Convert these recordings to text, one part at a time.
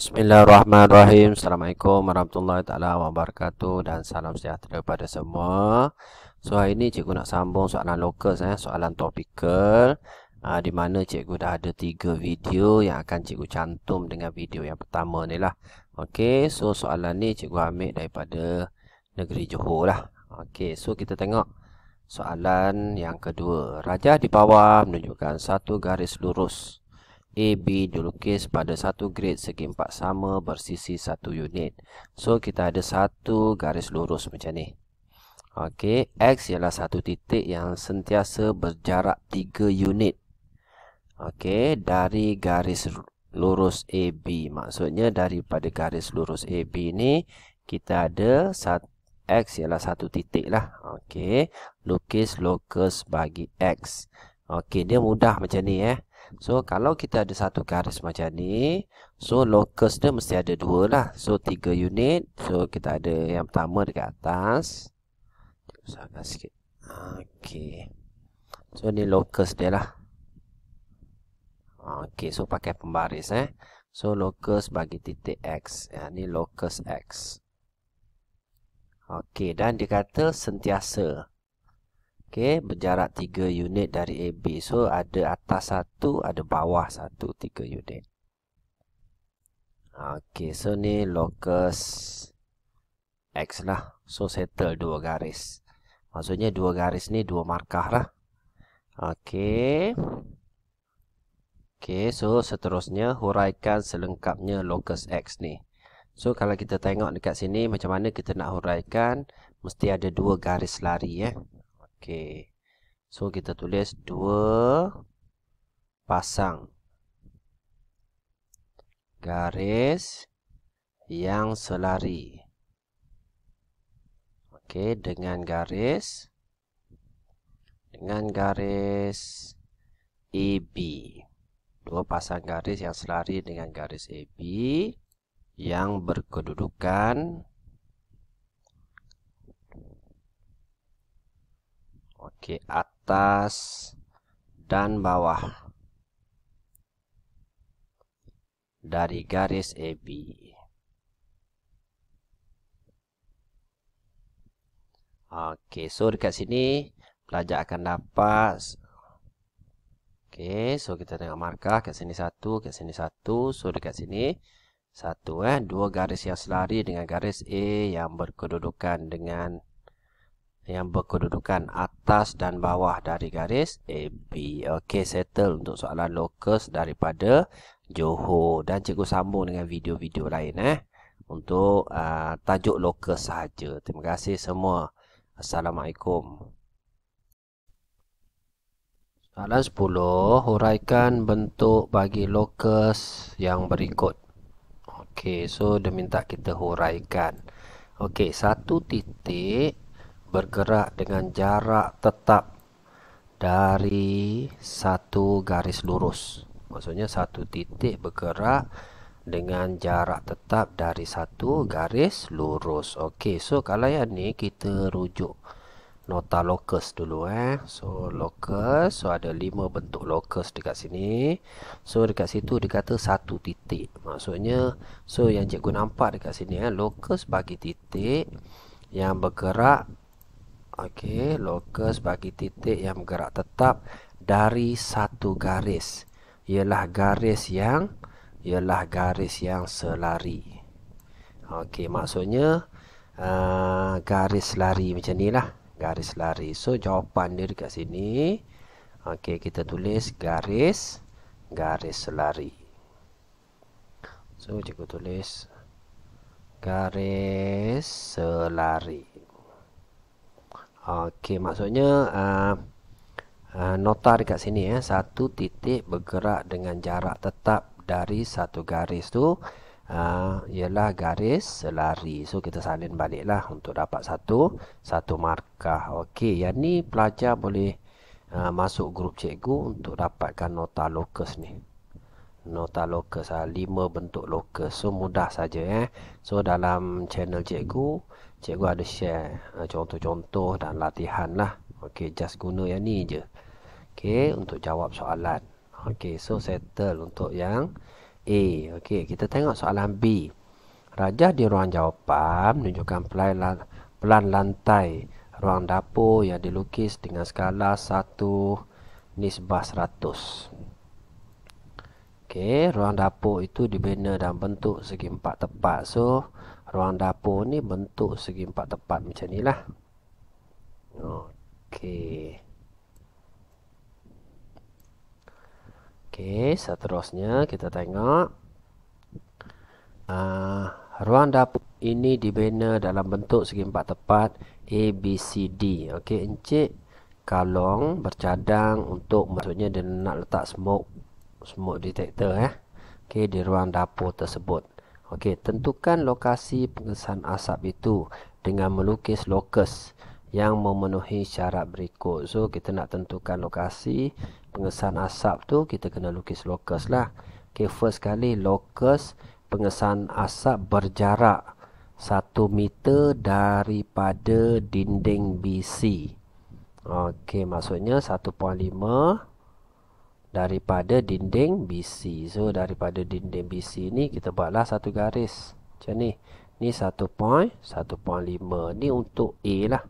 Bismillahirrahmanirrahim. Assalamualaikum warahmatullahi taala wabarakatuh dan salam sejahtera kepada semua. So hari ini cikgu nak sambung soalan locus eh, soalan topical aa, ah, di mana cikgu dah ada tiga video yang akan cikgu cantum dengan video yang pertama ni lah. Okey, so soalan ni cikgu ambil daripada negeri Johor lah. Okey, so kita tengok soalan yang kedua. Rajah di bawah menunjukkan satu garis lurus. AB dilukis pada satu grid segi empat sama bersisi satu unit. So kita ada satu garis lurus macam ni. Okey, X ialah satu titik yang sentiasa berjarak tiga unit. Okey, dari garis lurus AB. Maksudnya daripada garis lurus AB ni kita ada satu X ialah satu titik lah. Okey. Lukis lokus bagi X. Okey. Dia mudah macam ni eh. So kalau kita ada satu garis macam ni So locus dia mesti ada dua lah So tiga unit So kita ada yang pertama dekat atas Usahakan sikit Okay So ni locus dia lah Okay so pakai pembaris eh So locus bagi titik X ya, Ni locus X Okay dan dia kata sentiasa Okey, berjarak 3 unit dari AB. So ada atas 1, ada bawah 1, 3 unit. Okey, so ni locus X lah. So settle dua garis. Maksudnya dua garis ni dua markah lah. Okey. Okey, so seterusnya huraikan selengkapnya locus X ni. So kalau kita tengok dekat sini macam mana kita nak huraikan, mesti ada dua garis lari eh. Ya? Oke. So kita tulis dua pasang garis yang selari. Oke, dengan garis dengan garis AB. Dua pasang garis yang selari dengan garis AB yang berkedudukan Oke, atas dan bawah dari garis AB. Oke, so dekat sini pelajar akan dapat Oke, so kita tengok markah kat sini satu, kat sini satu, so dekat sini satu eh dua garis yang selari dengan garis A yang berkedudukan dengan yang berkedudukan atas dan bawah dari garis AB. Okey, settle untuk soalan lokus daripada Johor dan cikgu sambung dengan video-video lain eh untuk uh, tajuk lokus saja. Terima kasih semua. Assalamualaikum. Soalan 10, huraikan bentuk bagi lokus yang berikut. Okey, so dia minta kita huraikan. Okey, satu titik bergerak dengan jarak tetap dari satu garis lurus. Maksudnya satu titik bergerak dengan jarak tetap dari satu garis lurus. Okey, so kalau yang ni kita rujuk nota locus dulu eh. So locus, so ada lima bentuk locus dekat sini. So dekat situ dia kata satu titik. Maksudnya so yang cikgu nampak dekat sini eh locus bagi titik yang bergerak okey lokus bagi titik yang bergerak tetap dari satu garis ialah garis yang ialah garis yang selari okey maksudnya uh, garis lari macam ni lah garis lari so jawapan dia dekat sini okey kita tulis garis garis selari so cikgu tulis garis selari Okey, maksudnya uh, uh, nota dekat sini ya. Satu titik bergerak dengan jarak tetap dari satu garis tu uh, ialah garis selari. So kita salin baliklah untuk dapat satu satu markah. Okey, yang ni pelajar boleh uh, masuk grup cikgu untuk dapatkan nota lokus ni. Nota lokus ah lima bentuk lokus. So mudah saja eh. So dalam channel cikgu cikgu ada share uh, contoh-contoh dan latihan lah. Okey, just guna yang ni je. Okey, untuk jawab soalan. Okey, so settle untuk yang A. Okey, kita tengok soalan B. Rajah di ruang jawapan menunjukkan pelan, pelan lantai ruang dapur yang dilukis dengan skala 1 nisbah 100. Okey, ruang dapur itu dibina dalam bentuk segi empat tepat. So, ruang dapur ni bentuk segi empat tepat macam ni lah ok ok seterusnya kita tengok uh, ah, ruang dapur ini dibina dalam bentuk segi empat tepat A, B, C, D ok encik kalong bercadang untuk maksudnya dia nak letak smoke smoke detector eh ok di ruang dapur tersebut Okey, tentukan lokasi pengesan asap itu dengan melukis lokus yang memenuhi syarat berikut. So kita nak tentukan lokasi pengesan asap tu kita kena lukis lokus lah. Okey, first sekali lokus pengesan asap berjarak 1 meter daripada dinding BC. Okey, maksudnya 1.5 daripada dinding BC. So daripada dinding BC ni kita buatlah satu garis. Macam ni. Ni 1.1.5. Ni untuk A lah.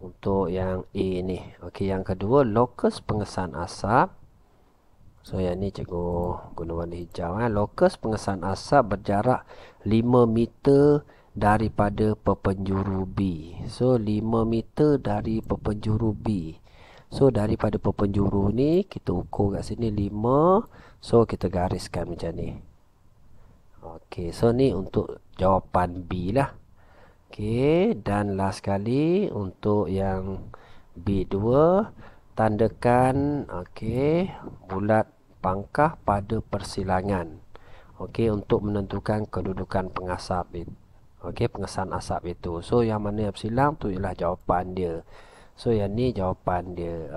Untuk yang A ni. Okey, yang kedua lokus pengesan asap. So yang ni cikgu guna warna hijau eh. Lokus pengesan asap berjarak 5 meter daripada pepenjuru B. So 5 meter dari pepenjuru B. So daripada pepenjuru ni kita ukur kat sini 5. So kita gariskan macam ni. Okey, so ni untuk jawapan B lah. Okey, dan last kali untuk yang B2 tandakan okey bulat pangkah pada persilangan. Okey, untuk menentukan kedudukan pengasap itu. Okey, pengesan asap itu. So yang mana yang silang tu ialah jawapan dia. So yang ni jawapan dia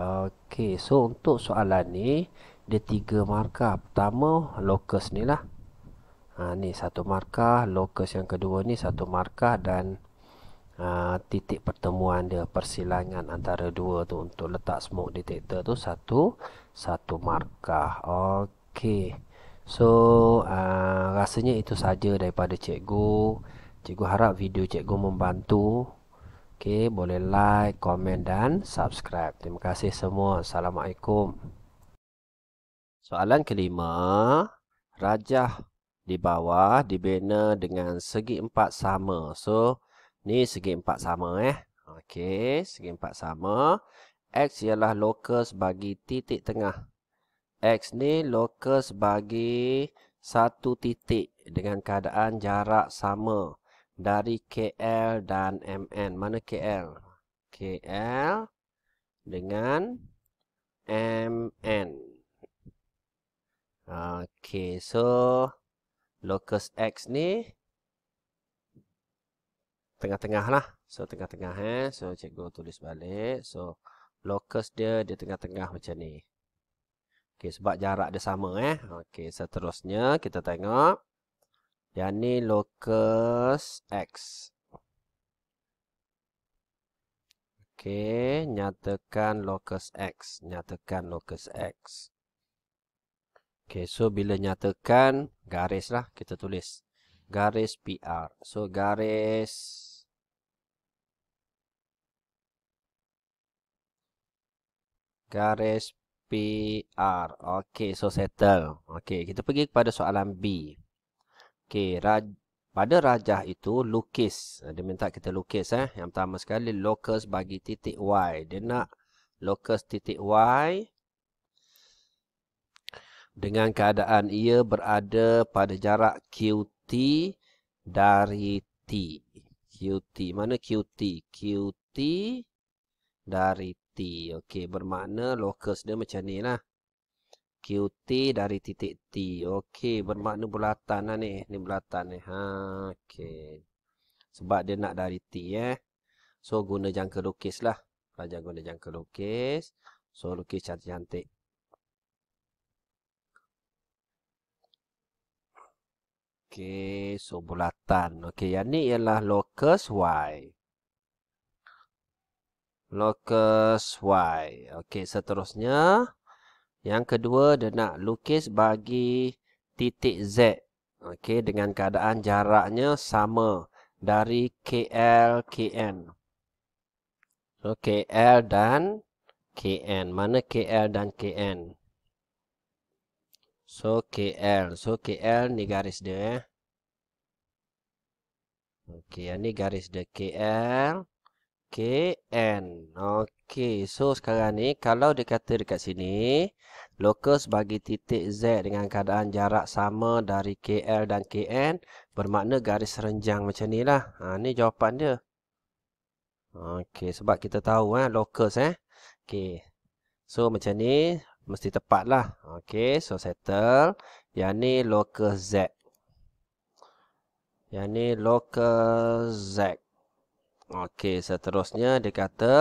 Okay so untuk soalan ni Dia tiga markah Pertama locus ni lah ha, Ni satu markah Locus yang kedua ni satu markah Dan ha, titik pertemuan dia Persilangan antara dua tu Untuk letak smoke detector tu Satu satu markah Okay So ha, rasanya itu saja daripada cikgu Cikgu harap video cikgu membantu Okey, boleh like, komen dan subscribe. Terima kasih semua. Assalamualaikum. Soalan kelima, rajah di bawah dibina dengan segi empat sama. So, ni segi empat sama eh. Okey, segi empat sama. X ialah lokus bagi titik tengah. X ni lokus bagi satu titik dengan keadaan jarak sama dari KL dan MN. Mana KL? KL dengan MN. Okey, so locus X ni tengah-tengah lah. So, tengah-tengah eh. So, cikgu tulis balik. So, locus dia, dia tengah-tengah macam ni. Okey, sebab jarak dia sama eh. Okey, seterusnya kita tengok. Yang ni locus X. Okey, nyatakan locus X. Nyatakan locus X. Okey, so bila nyatakan, garis lah kita tulis. Garis PR. So, garis... Garis PR. Okey, so settle. Okey, kita pergi kepada soalan B. Okey, Raj pada rajah itu lukis. Eh, dia minta kita lukis eh. Yang pertama sekali lokus bagi titik Y. Dia nak lokus titik Y dengan keadaan ia berada pada jarak QT dari T. QT. Mana QT? QT dari T. Okey, bermakna lokus dia macam ni lah. QT dari titik T. Okey, bermakna bulatan lah ni. Ni bulatan ni. Ha, okey. Sebab dia nak dari T eh. So, guna jangka lukis lah. Pelajar guna jangka lukis. So, lukis cantik-cantik. Okey, so bulatan. Okey, yang ni ialah locus Y. Locus Y. Okey, seterusnya. Seterusnya. Yang kedua, dia nak lukis bagi titik Z. Okey, dengan keadaan jaraknya sama dari KL, KN. So, KL dan KN. Mana KL dan KN? So, KL. So, KL ni garis dia. Eh. Okey, ni garis dia KL. N, Okey, so sekarang ni kalau dia kata dekat sini, lokus bagi titik Z dengan keadaan jarak sama dari KL dan KN, bermakna garis renjang macam ni lah. Ha, ni jawapan dia. Okey, sebab kita tahu eh, lokus eh. Okey, so macam ni mesti tepat lah. Okey, so settle. Yang ni lokus Z. Yang ni lokus Z. Okey, seterusnya dia kata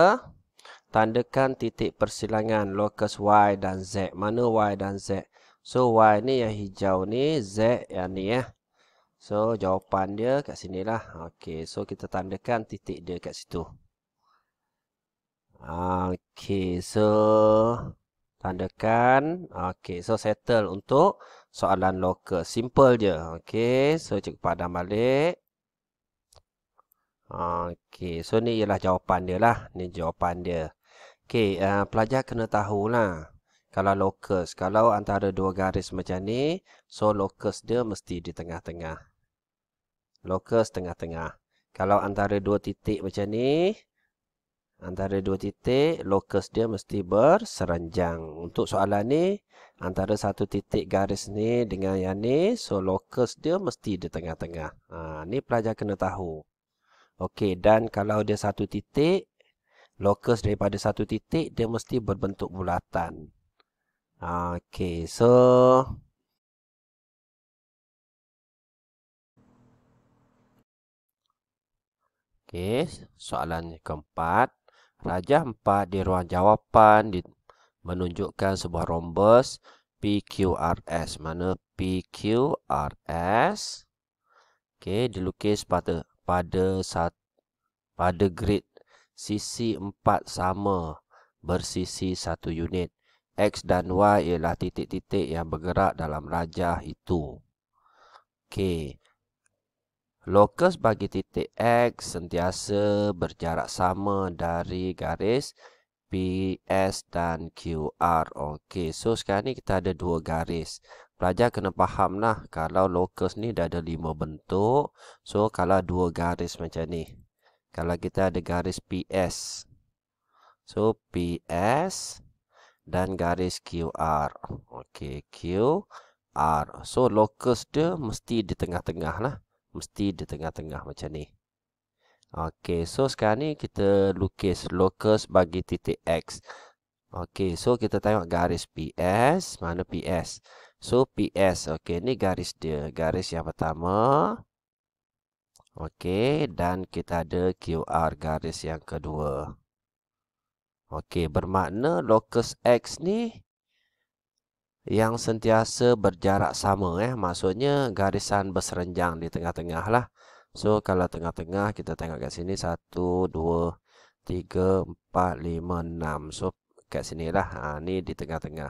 tandakan titik persilangan lokus Y dan Z. Mana Y dan Z? So Y ni yang hijau ni, Z yang ni ya. Eh. So jawapan dia kat sinilah. Okey, so kita tandakan titik dia kat situ. Okey, so tandakan. Okey, so settle untuk soalan lokus. Simple je. Okey, so cikgu padam balik. Okey, so ni ialah jawapan dia lah. Ni jawapan dia. Okey, uh, pelajar kena tahu lah. kalau lokus, Kalau antara dua garis macam ni, so lokus dia mesti di tengah-tengah. Lokus tengah-tengah. Kalau antara dua titik macam ni, antara dua titik, lokus dia mesti berseranjang. Untuk soalan ni, antara satu titik garis ni dengan yang ni, so lokus dia mesti di tengah-tengah. Uh, ni pelajar kena tahu. Okey, dan kalau dia satu titik, lokus daripada satu titik, dia mesti berbentuk bulatan. Okey, so... Okey, soalan keempat. Raja empat di ruang jawapan di menunjukkan sebuah rombus PQRS. Mana PQRS? Okey, dilukis pada pada pada grid sisi 4 sama bersisi 1 unit. X dan Y ialah titik-titik yang bergerak dalam rajah itu. Okey. Lokus bagi titik X sentiasa berjarak sama dari garis PS dan QR. Okey, so sekarang ni kita ada dua garis. Pelajar kena fahamlah kalau locus ni dah ada lima bentuk. So kalau dua garis macam ni. Kalau kita ada garis PS. So PS dan garis QR. Okey, Q R. So locus dia mesti di tengah-tengah lah. Mesti di tengah-tengah macam ni. Okey, so sekarang ni kita lukis lokus bagi titik X. Okey, so kita tengok garis PS, mana PS? So PS, okey, ni garis dia, garis yang pertama. Okey, dan kita ada QR garis yang kedua. Okey, bermakna lokus X ni yang sentiasa berjarak sama eh, maksudnya garisan berserenjang di tengah-tengah lah. So kalau tengah-tengah kita tengok kat sini 1, 2, 3, 4, 5, 6 So kat sini lah ha, Ni di tengah-tengah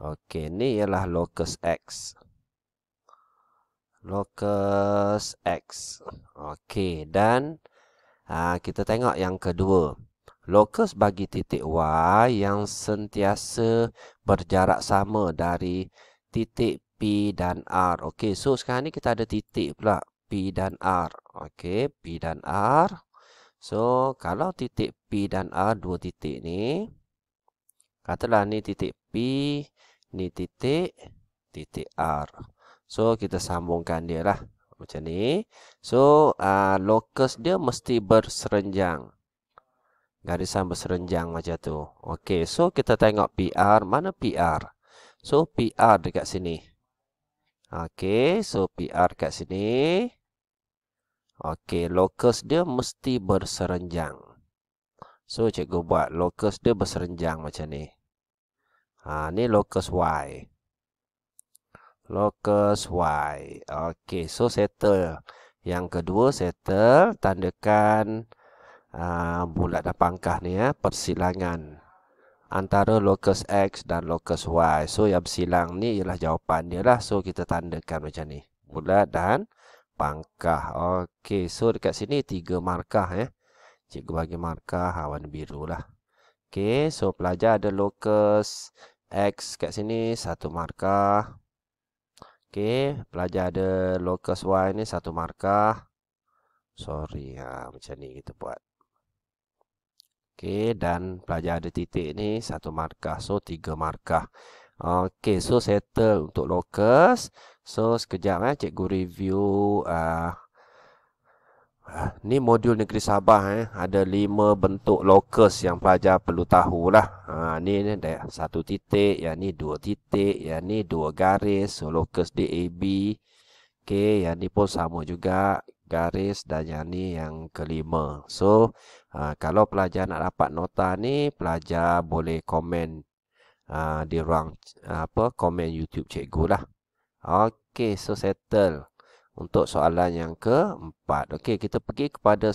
Ok ni ialah locus X Locus X Ok dan ha, Kita tengok yang kedua Locus bagi titik Y Yang sentiasa berjarak sama dari Titik P dan R Ok so sekarang ni kita ada titik pula P dan R. Okey, P dan R. So, kalau titik P dan R dua titik ni katalah ni titik P, ni titik titik R. So, kita sambungkan dia lah macam ni. So, uh, ah, lokus dia mesti berserenjang. Garisan berserenjang macam tu. Okey, so kita tengok PR, mana PR? So, PR dekat sini. Okey, so PR kat sini. Okey, locus dia mesti berserenjang. So cikgu buat locus dia berserenjang macam ni. Ha, ni locus Y. Locus Y. Okey, so settle. Yang kedua settle, tandakan uh, bulat dan pangkah ni ya, persilangan. Persilangan antara locus X dan locus Y. So yang bersilang ni ialah jawapan dia lah. So kita tandakan macam ni. Bulat dan pangkah. Okey, so dekat sini tiga markah ya. Eh. Cikgu bagi markah warna biru lah. Okey, so pelajar ada locus X kat sini satu markah. Okey, pelajar ada locus Y ni satu markah. Sorry, ha, macam ni kita buat. Okey dan pelajar ada titik ni satu markah. So tiga markah. Okey so settle untuk locus. So sekejap eh cikgu review uh, uh, ni modul Negeri Sabah eh ada lima bentuk lokus yang pelajar perlu tahulah. Ha uh, ni ada satu titik, yang ni dua titik, yang ni dua garis. So locus DAB. Okey, yang ni pun sama juga garis dan yang ni yang kelima. So uh, kalau pelajar nak dapat nota ni, pelajar boleh komen uh, di ruang uh, apa komen YouTube cikgu lah. Okay, so settle untuk soalan yang keempat. Okay, kita pergi kepada